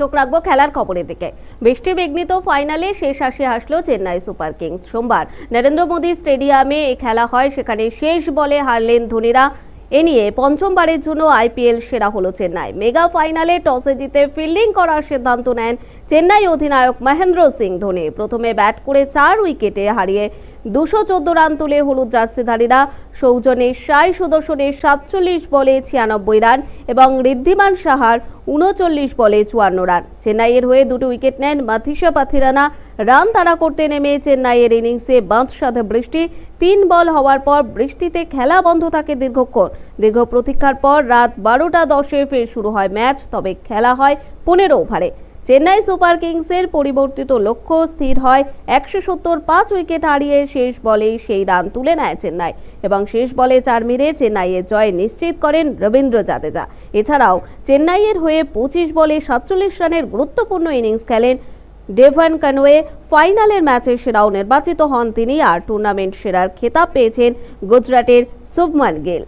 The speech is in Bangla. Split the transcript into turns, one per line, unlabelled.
চোখ রাখবো খেলার খবরের দিকে বৃষ্টি বিঘ্নিত ফাইনালে শেষ হাসি হাসলো চেন্নাই সুপার কিংস সোমবার নরেন্দ্র মোদী স্টেডিয়ামে এ খেলা হয় সেখানে শেষ বলে হারলেন ধোনিরা এ নিয়ে পঞ্চমবারের জন্য আইপিএল সেরা হলো চেন্নাই মেগা ফাইনালে টসে জিতে ফিল্ডিং করার সিদ্ধান্ত নেন চেন্নাই অধিনায়ক মহেন্দ্র সিং ধোনি প্রথমে ব্যাট করে চার উইকেটে হারিয়ে দুশো চোদ্দ রান তুলে হলুদ জার্সিধারীরা সৌজনে সাই সুদর্শনে সাতচল্লিশ বলে ছিয়ানব্বই রান এবং ঋদ্ধিমান সাহার উনচল্লিশ বলে চুয়ান্ন রান চেন্নাইয়ের হয়ে দুটো উইকেট নেন মাথিসা পাথিরানা রান তাড়া করতে নেমে চেন্নাইয়ের ইনিংসে বাঁধ সাধে বৃষ্টি তিন বল হওয়ার পর বৃষ্টিতে খেলা বন্ধ থাকে দীর্ঘক্ষণ দীর্ঘ প্রতীক্ষার পর রাত বারোটা দশে ফের শুরু হয় ম্যাচ তবে খেলা হয় পনেরো ওভারে চেন্নাই সুপার কিংসের পরিবর্তিত লক্ষ্য স্থির হয় একশো সত্তর পাঁচ উইকেট হারিয়ে শেষ বলেই সেই রান তুলে নেয় চেন্নাই এবং শেষ বলে চার মেরে চেন্নাইয়ের জয় নিশ্চিত করেন রবীন্দ্র জাদেজা এছাড়াও চেন্নাইয়ের হয়ে পঁচিশ বলে সাতচল্লিশ রানের গুরুত্বপূর্ণ ইনিংস খেলেন ডেভান কানওয়ে ফাইনালের ম্যাচে সেরাও নির্বাচিত হন তিনি আর টুর্নামেন্ট সেরার খেতাব পেয়েছেন গুজরাটের শুভমান গেল